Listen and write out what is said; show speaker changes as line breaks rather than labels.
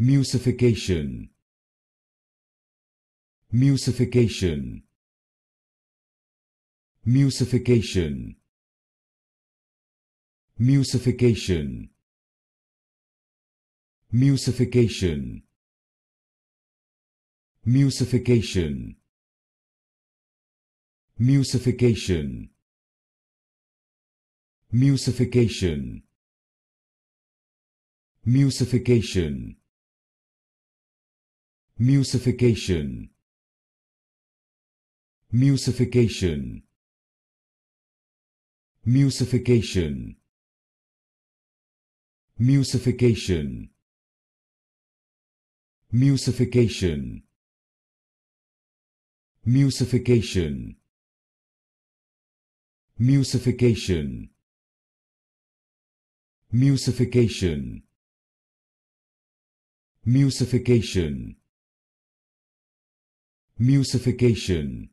Musification Musification Musification Musification Musification Musification Musification Musification Musification Musification Musification Musification Musification Musification Musification Musification Musification Musification Musification